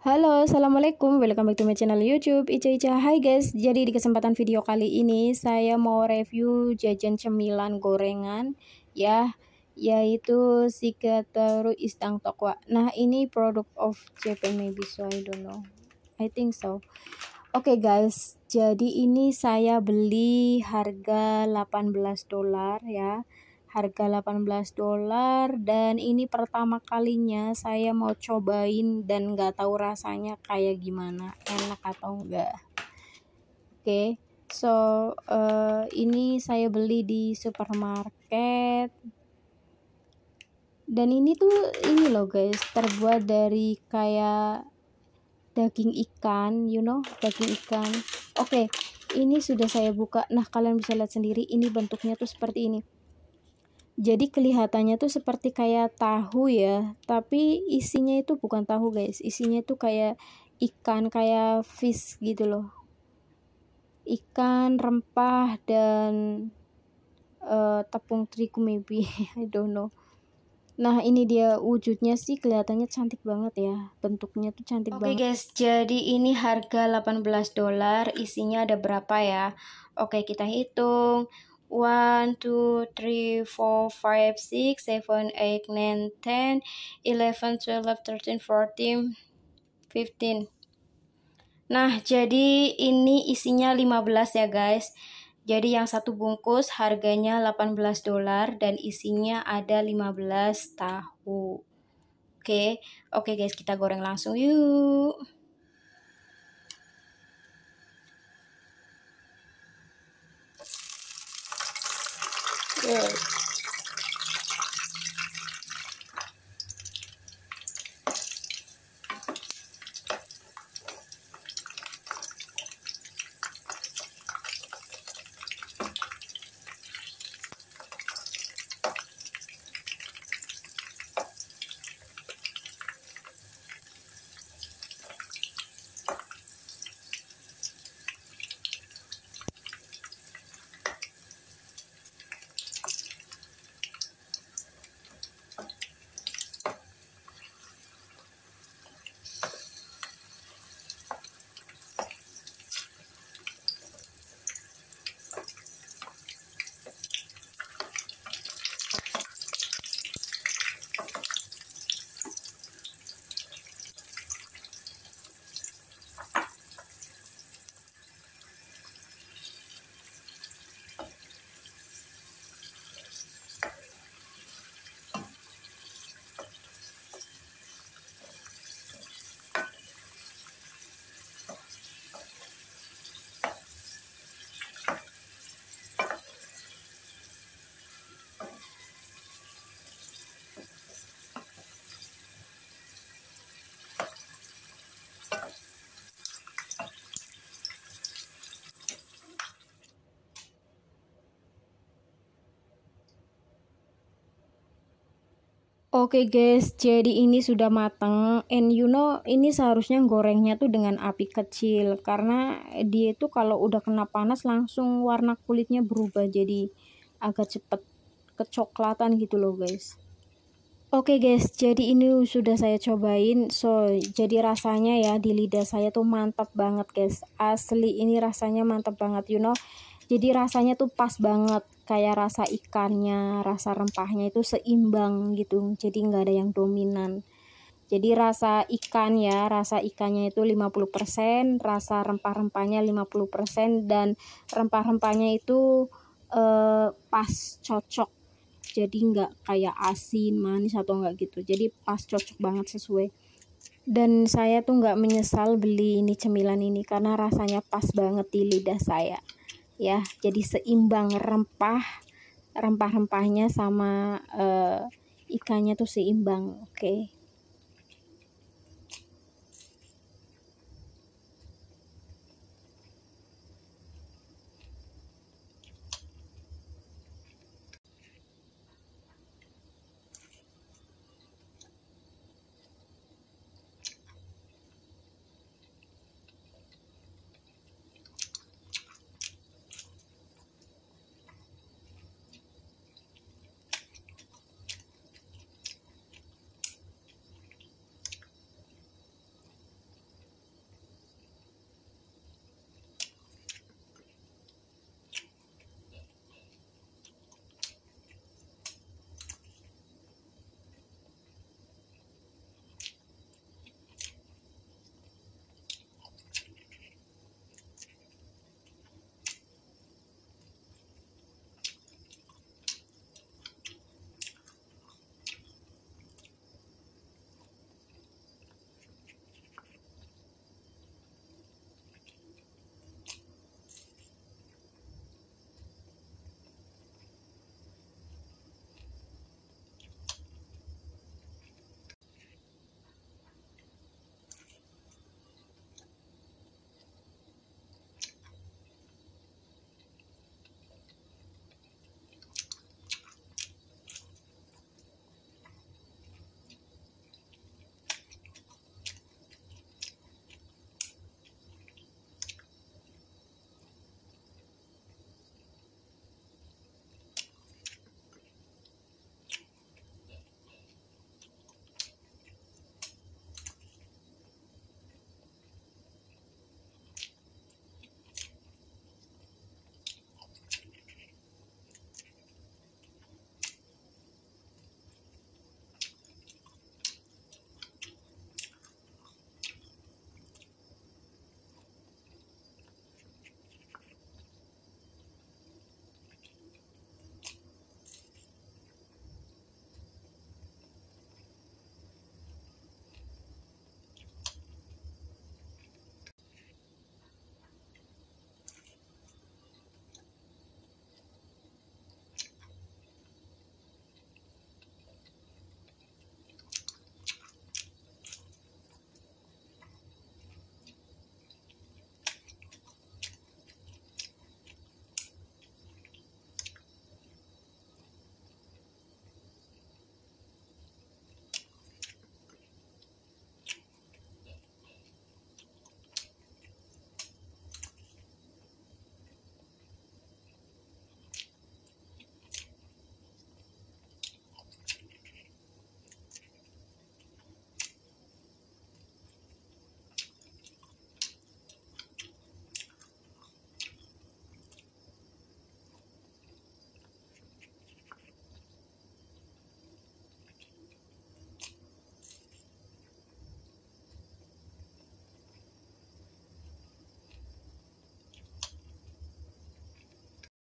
Halo, Assalamualaikum, welcome back to my channel youtube Ica Ica, hai guys Jadi di kesempatan video kali ini Saya mau review jajan cemilan gorengan Ya, yaitu Shigeteru Istang Tokwa Nah, ini produk of Japan maybe so I don't know I think so Oke okay guys, jadi ini saya beli harga 18 dolar ya harga 18 dolar dan ini pertama kalinya saya mau cobain dan nggak tahu rasanya kayak gimana enak atau enggak oke okay, so uh, ini saya beli di supermarket dan ini tuh ini loh guys terbuat dari kayak daging ikan you know daging ikan oke okay, ini sudah saya buka nah kalian bisa lihat sendiri ini bentuknya tuh seperti ini jadi kelihatannya tuh seperti kayak tahu ya, tapi isinya itu bukan tahu guys, isinya tuh kayak ikan, kayak fish gitu loh. Ikan, rempah, dan uh, tepung terigu maybe, I don't know. Nah, ini dia wujudnya sih kelihatannya cantik banget ya. Bentuknya tuh cantik okay, banget. Oke guys, jadi ini harga 18 dolar, isinya ada berapa ya? Oke, kita hitung. 1, 2, 3, 4, 5, 6, 7, 8, 9, 10, 11, 12, 13, 14, 15. Nah, jadi ini isinya 15 ya guys. Jadi yang satu bungkus harganya 18 dolar dan isinya ada 15 tahu. Oke, okay. oke okay guys kita goreng langsung yuk. good. Oke okay guys, jadi ini sudah matang and you know ini seharusnya gorengnya tuh dengan api kecil karena dia itu kalau udah kena panas langsung warna kulitnya berubah jadi agak cepet kecoklatan gitu loh guys. Oke okay guys, jadi ini sudah saya cobain. So, jadi rasanya ya di lidah saya tuh mantap banget guys. Asli ini rasanya mantap banget you know. Jadi rasanya tuh pas banget kayak rasa ikannya rasa rempahnya itu seimbang gitu jadi nggak ada yang dominan jadi rasa ikan ya, rasa ikannya itu 50%, rasa rempah-rempahnya 50% dan rempah-rempahnya itu eh, pas cocok. Jadi nggak kayak asin, manis atau enggak gitu. Jadi pas cocok banget sesuai. Dan saya tuh nggak menyesal beli ini cemilan ini karena rasanya pas banget di lidah saya ya jadi seimbang rempah rempah-rempahnya sama uh, ikannya tuh seimbang oke okay.